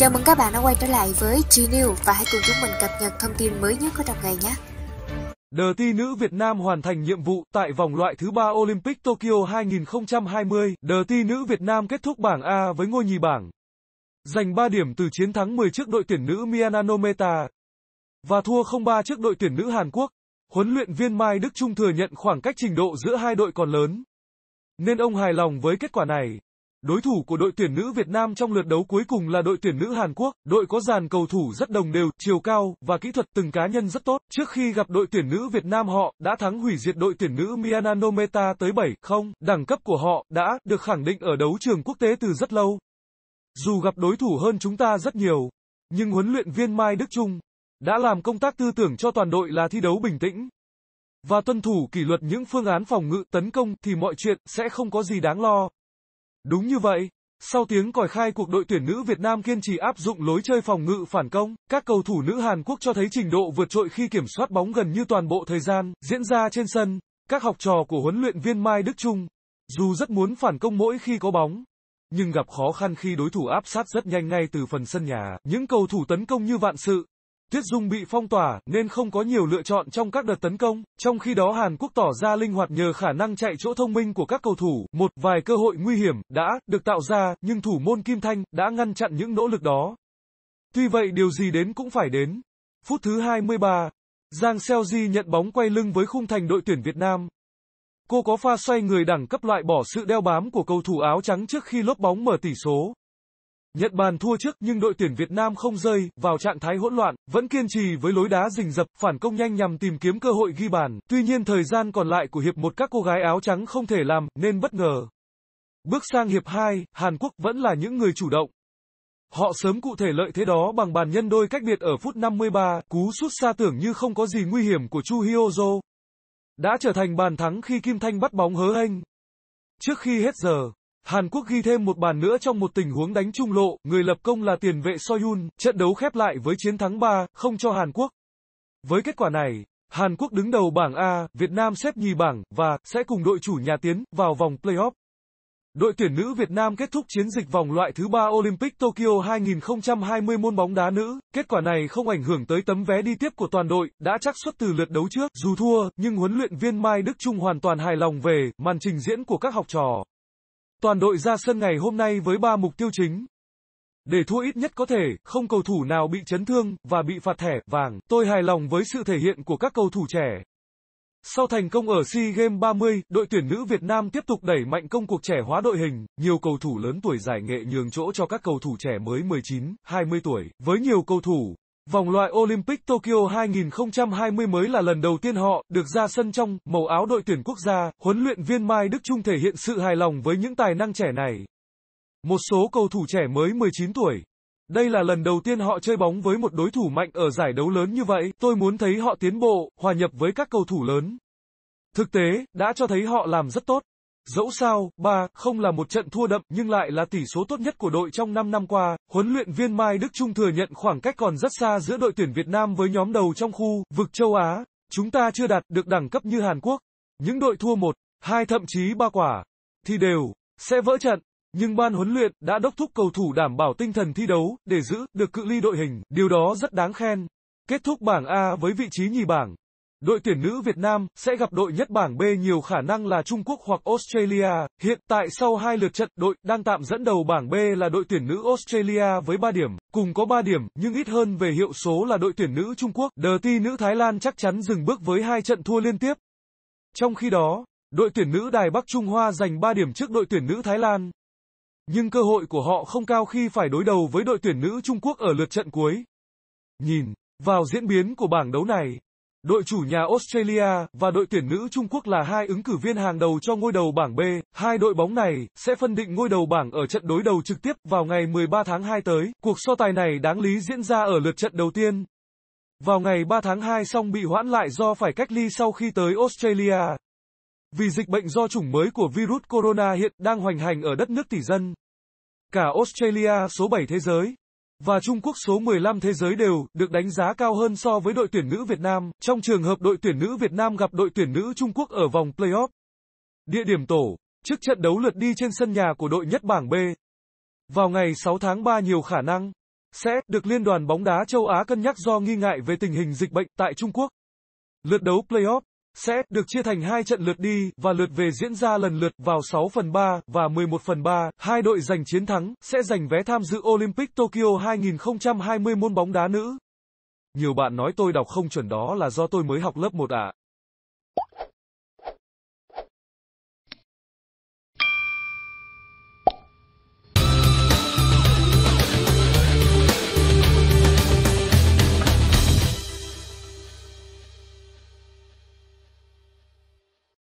Chào mừng các bạn đã quay trở lại với G-News và hãy cùng chúng mình cập nhật thông tin mới nhất của trong ngày nhé. Đờ ti nữ Việt Nam hoàn thành nhiệm vụ tại vòng loại thứ ba Olympic Tokyo 2020. Đờ ti nữ Việt Nam kết thúc bảng A với ngôi nhì bảng. Giành 3 điểm từ chiến thắng 10 trước đội tuyển nữ Myanmar và thua 0-3 trước đội tuyển nữ Hàn Quốc. Huấn luyện viên Mai Đức Trung thừa nhận khoảng cách trình độ giữa hai đội còn lớn. Nên ông hài lòng với kết quả này. Đối thủ của đội tuyển nữ Việt Nam trong lượt đấu cuối cùng là đội tuyển nữ Hàn Quốc, đội có dàn cầu thủ rất đồng đều, chiều cao và kỹ thuật từng cá nhân rất tốt. Trước khi gặp đội tuyển nữ Việt Nam họ đã thắng hủy diệt đội tuyển nữ Myanmar Nometa tới 7-0, đẳng cấp của họ đã được khẳng định ở đấu trường quốc tế từ rất lâu. Dù gặp đối thủ hơn chúng ta rất nhiều, nhưng huấn luyện viên Mai Đức Trung đã làm công tác tư tưởng cho toàn đội là thi đấu bình tĩnh và tuân thủ kỷ luật những phương án phòng ngự tấn công thì mọi chuyện sẽ không có gì đáng lo. Đúng như vậy, sau tiếng còi khai cuộc đội tuyển nữ Việt Nam kiên trì áp dụng lối chơi phòng ngự phản công, các cầu thủ nữ Hàn Quốc cho thấy trình độ vượt trội khi kiểm soát bóng gần như toàn bộ thời gian diễn ra trên sân. Các học trò của huấn luyện viên Mai Đức Trung, dù rất muốn phản công mỗi khi có bóng, nhưng gặp khó khăn khi đối thủ áp sát rất nhanh ngay từ phần sân nhà. Những cầu thủ tấn công như vạn sự, Tuyết Dung bị phong tỏa nên không có nhiều lựa chọn trong các đợt tấn công, trong khi đó Hàn Quốc tỏ ra linh hoạt nhờ khả năng chạy chỗ thông minh của các cầu thủ, một vài cơ hội nguy hiểm đã được tạo ra nhưng thủ môn Kim Thanh đã ngăn chặn những nỗ lực đó. Tuy vậy điều gì đến cũng phải đến. Phút thứ 23, Giang Seo Ji nhận bóng quay lưng với khung thành đội tuyển Việt Nam. Cô có pha xoay người đẳng cấp loại bỏ sự đeo bám của cầu thủ áo trắng trước khi lốp bóng mở tỷ số. Nhật Bản thua trước nhưng đội tuyển Việt Nam không rơi vào trạng thái hỗn loạn, vẫn kiên trì với lối đá rình rập, phản công nhanh nhằm tìm kiếm cơ hội ghi bàn. Tuy nhiên thời gian còn lại của hiệp một các cô gái áo trắng không thể làm nên bất ngờ. Bước sang hiệp 2, Hàn Quốc vẫn là những người chủ động. Họ sớm cụ thể lợi thế đó bằng bàn nhân đôi cách biệt ở phút 53, cú sút xa tưởng như không có gì nguy hiểm của Chu Hyozo. Đã trở thành bàn thắng khi Kim Thanh bắt bóng hớ hênh. Trước khi hết giờ, Hàn Quốc ghi thêm một bàn nữa trong một tình huống đánh trung lộ, người lập công là tiền vệ Soyun, trận đấu khép lại với chiến thắng 3 không cho Hàn Quốc. Với kết quả này, Hàn Quốc đứng đầu bảng A, Việt Nam xếp nhì bảng, và sẽ cùng đội chủ nhà tiến vào vòng playoff. Đội tuyển nữ Việt Nam kết thúc chiến dịch vòng loại thứ ba Olympic Tokyo 2020 môn bóng đá nữ. Kết quả này không ảnh hưởng tới tấm vé đi tiếp của toàn đội, đã chắc suất từ lượt đấu trước. Dù thua, nhưng huấn luyện viên Mai Đức Trung hoàn toàn hài lòng về màn trình diễn của các học trò. Toàn đội ra sân ngày hôm nay với 3 mục tiêu chính. Để thua ít nhất có thể, không cầu thủ nào bị chấn thương và bị phạt thẻ vàng, tôi hài lòng với sự thể hiện của các cầu thủ trẻ. Sau thành công ở SEA Games 30, đội tuyển nữ Việt Nam tiếp tục đẩy mạnh công cuộc trẻ hóa đội hình, nhiều cầu thủ lớn tuổi giải nghệ nhường chỗ cho các cầu thủ trẻ mới 19, 20 tuổi, với nhiều cầu thủ Vòng loại Olympic Tokyo 2020 mới là lần đầu tiên họ được ra sân trong màu áo đội tuyển quốc gia, huấn luyện viên Mai Đức Trung thể hiện sự hài lòng với những tài năng trẻ này. Một số cầu thủ trẻ mới 19 tuổi. Đây là lần đầu tiên họ chơi bóng với một đối thủ mạnh ở giải đấu lớn như vậy, tôi muốn thấy họ tiến bộ, hòa nhập với các cầu thủ lớn. Thực tế, đã cho thấy họ làm rất tốt. Dẫu sao, 3 không là một trận thua đậm nhưng lại là tỷ số tốt nhất của đội trong 5 năm qua. Huấn luyện viên Mai Đức Trung thừa nhận khoảng cách còn rất xa giữa đội tuyển Việt Nam với nhóm đầu trong khu vực châu Á. Chúng ta chưa đạt được đẳng cấp như Hàn Quốc. Những đội thua một, hai thậm chí ba quả thì đều sẽ vỡ trận. Nhưng ban huấn luyện đã đốc thúc cầu thủ đảm bảo tinh thần thi đấu để giữ được cự ly đội hình, điều đó rất đáng khen. Kết thúc bảng A với vị trí nhì bảng, Đội tuyển nữ Việt Nam sẽ gặp đội nhất bảng B nhiều khả năng là Trung Quốc hoặc Australia. Hiện tại sau hai lượt trận, đội đang tạm dẫn đầu bảng B là đội tuyển nữ Australia với 3 điểm, cùng có 3 điểm nhưng ít hơn về hiệu số là đội tuyển nữ Trung Quốc. Đờ ti nữ Thái Lan chắc chắn dừng bước với hai trận thua liên tiếp. Trong khi đó, đội tuyển nữ Đài Bắc Trung Hoa giành 3 điểm trước đội tuyển nữ Thái Lan. Nhưng cơ hội của họ không cao khi phải đối đầu với đội tuyển nữ Trung Quốc ở lượt trận cuối. Nhìn vào diễn biến của bảng đấu này, Đội chủ nhà Australia và đội tuyển nữ Trung Quốc là hai ứng cử viên hàng đầu cho ngôi đầu bảng B. Hai đội bóng này sẽ phân định ngôi đầu bảng ở trận đối đầu trực tiếp vào ngày 13 tháng 2 tới. Cuộc so tài này đáng lý diễn ra ở lượt trận đầu tiên. Vào ngày 3 tháng 2 song bị hoãn lại do phải cách ly sau khi tới Australia. Vì dịch bệnh do chủng mới của virus corona hiện đang hoành hành ở đất nước tỷ dân. Cả Australia số 7 thế giới và Trung Quốc số 15 thế giới đều được đánh giá cao hơn so với đội tuyển nữ Việt Nam trong trường hợp đội tuyển nữ Việt Nam gặp đội tuyển nữ Trung Quốc ở vòng playoff. Địa điểm tổ, trước trận đấu lượt đi trên sân nhà của đội nhất bảng B. Vào ngày 6 tháng 3 nhiều khả năng sẽ được Liên đoàn bóng đá châu Á cân nhắc do nghi ngại về tình hình dịch bệnh tại Trung Quốc. Lượt đấu playoff sẽ được chia thành hai trận lượt đi và lượt về diễn ra lần lượt vào 6 phần 3 và 11 phần 3. Hai đội giành chiến thắng sẽ giành vé tham dự Olympic Tokyo 2020 môn bóng đá nữ. Nhiều bạn nói tôi đọc không chuẩn đó là do tôi mới học lớp 1 ạ. À.